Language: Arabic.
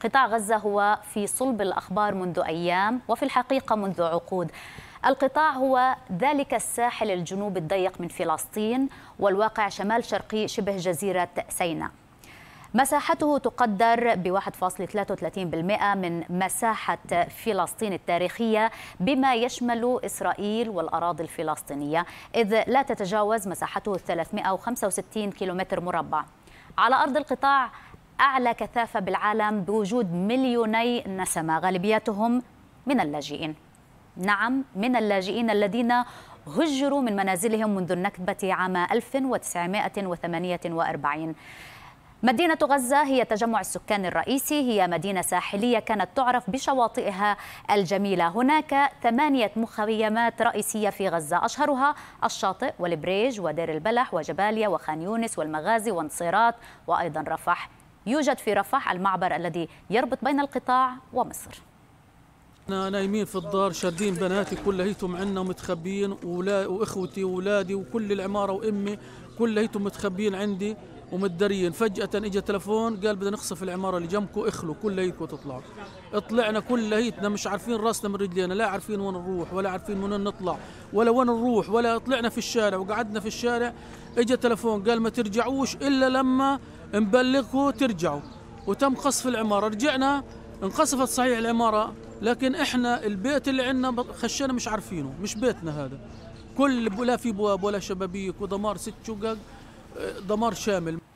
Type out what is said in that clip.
قطاع غزة هو في صلب الأخبار منذ أيام وفي الحقيقة منذ عقود القطاع هو ذلك الساحل الجنوب الضيق من فلسطين والواقع شمال شرقي شبه جزيرة سيناء مساحته تقدر ب 1.33% من مساحة فلسطين التاريخية بما يشمل إسرائيل والأراضي الفلسطينية إذ لا تتجاوز مساحته 365 كيلومتر مربع على أرض القطاع أعلى كثافة بالعالم بوجود مليوني نسمة غالبيتهم من اللاجئين نعم من اللاجئين الذين هجروا من منازلهم منذ النكبة عام 1948 مدينة غزة هي تجمع السكان الرئيسي هي مدينة ساحلية كانت تعرف بشواطئها الجميلة هناك ثمانية مخيمات رئيسية في غزة أشهرها الشاطئ والبريج ودير البلح وجباليا وخان يونس والمغازي وانصيرات وأيضا رفح يوجد في رفح المعبر الذي يربط بين القطاع ومصر احنا نايمين في الدار شادين بناتي كلهيتهم عندنا ومتخبيين واخوتي واولادي وكل العماره وامي كلهيتهم متخبيين عندي ومتدريين فجأة اجى تلفون قال بدنا نخصف العمارة اللي جنبكم اخلوا كليتكم تطلعوا طلعنا كليتنا مش عارفين راسنا من رجلينا لا عارفين وين نروح ولا عارفين وين نطلع ولا وين نروح ولا طلعنا في الشارع وقعدنا في الشارع اجى تلفون قال ما ترجعوش الا لما نبلغكم ترجعوا وتم قصف العمارة رجعنا انقصفت صحيح العمارة لكن احنا البيت اللي عندنا خشينا مش عارفينه مش بيتنا هذا كل لا في بواب ولا شبابيك ودمار ست شقق دمار آه، شامل